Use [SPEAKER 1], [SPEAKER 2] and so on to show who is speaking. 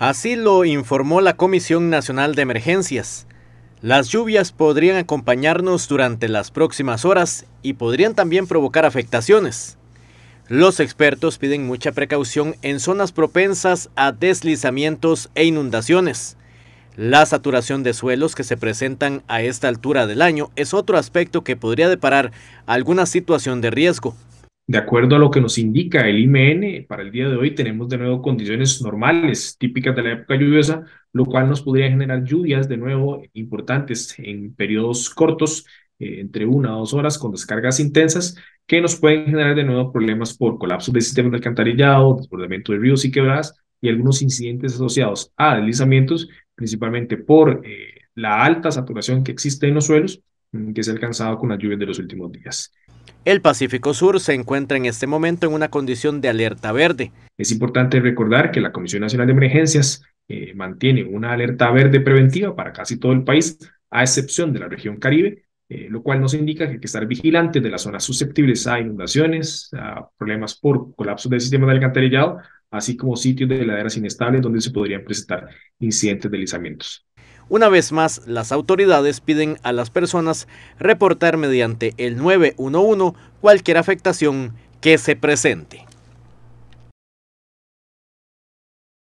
[SPEAKER 1] Así lo informó la Comisión Nacional de Emergencias. Las lluvias podrían acompañarnos durante las próximas horas y podrían también provocar afectaciones. Los expertos piden mucha precaución en zonas propensas a deslizamientos e inundaciones. La saturación de suelos que se presentan a esta altura del año es otro aspecto que podría deparar alguna situación de riesgo.
[SPEAKER 2] De acuerdo a lo que nos indica el IMN, para el día de hoy tenemos de nuevo condiciones normales, típicas de la época lluviosa, lo cual nos podría generar lluvias de nuevo importantes en periodos cortos, eh, entre una a dos horas, con descargas intensas, que nos pueden generar de nuevo problemas por colapso del sistema de alcantarillado, desbordamiento de ríos y quebradas, y algunos incidentes asociados a deslizamientos, principalmente por eh, la alta saturación que existe en los suelos, mm, que se ha alcanzado con las lluvias de los últimos días. El
[SPEAKER 1] Pacífico Sur se encuentra en este momento en una condición de alerta verde. Es importante
[SPEAKER 2] recordar que la Comisión Nacional de Emergencias eh, mantiene una alerta verde preventiva para casi todo el país, a excepción de la región Caribe, eh, lo cual nos indica que hay que estar vigilantes de las zonas susceptibles a inundaciones, a problemas por colapso del sistema de alcantarillado, así como sitios de laderas inestables donde se podrían presentar incidentes de deslizamientos.
[SPEAKER 1] Una vez más, las autoridades piden a las personas reportar mediante el 911 cualquier afectación que se presente.